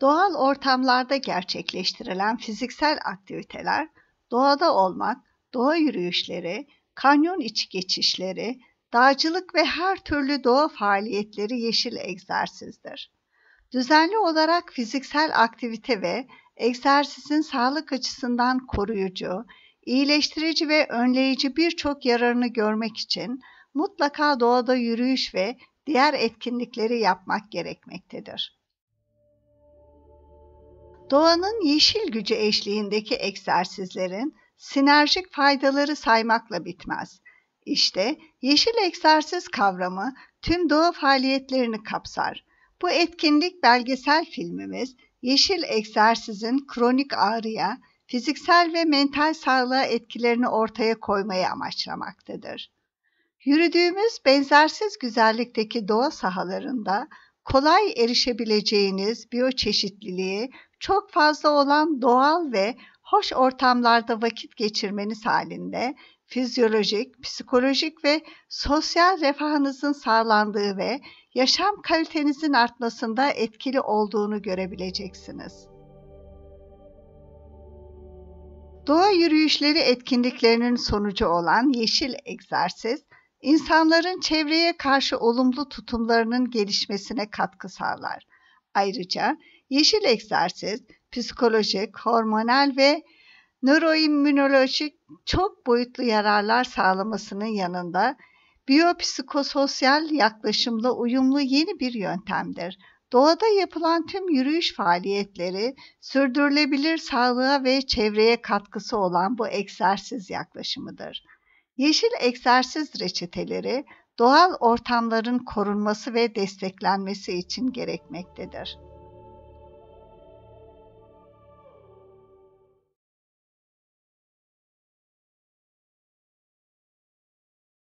Doğal ortamlarda gerçekleştirilen fiziksel aktiviteler, doğada olmak, doğa yürüyüşleri, kanyon içi geçişleri, dağcılık ve her türlü doğa faaliyetleri yeşil egzersizdir. Düzenli olarak fiziksel aktivite ve egzersizin sağlık açısından koruyucu, iyileştirici ve önleyici birçok yararını görmek için mutlaka doğada yürüyüş ve diğer etkinlikleri yapmak gerekmektedir. Doğanın yeşil gücü eşliğindeki egzersizlerin sinerjik faydaları saymakla bitmez. İşte yeşil egzersiz kavramı tüm doğa faaliyetlerini kapsar. Bu etkinlik belgesel filmimiz yeşil egzersizin kronik ağrıya, fiziksel ve mental sağlığa etkilerini ortaya koymayı amaçlamaktadır. Yürüdüğümüz benzersiz güzellikteki doğa sahalarında kolay erişebileceğiniz biyoçeşitliliği çok fazla olan doğal ve hoş ortamlarda vakit geçirmeniz halinde fizyolojik, psikolojik ve sosyal refahınızın sağlandığı ve yaşam kalitenizin artmasında etkili olduğunu görebileceksiniz. Doğa yürüyüşleri etkinliklerinin sonucu olan yeşil egzersiz, İnsanların çevreye karşı olumlu tutumlarının gelişmesine katkı sağlar. Ayrıca yeşil egzersiz psikolojik, hormonal ve nöroimmünolojik çok boyutlu yararlar sağlamasının yanında biyopsikososyal yaklaşımla uyumlu yeni bir yöntemdir. Doğada yapılan tüm yürüyüş faaliyetleri sürdürülebilir sağlığa ve çevreye katkısı olan bu egzersiz yaklaşımıdır. Yeşil egzersiz reçeteleri doğal ortamların korunması ve desteklenmesi için gerekmektedir.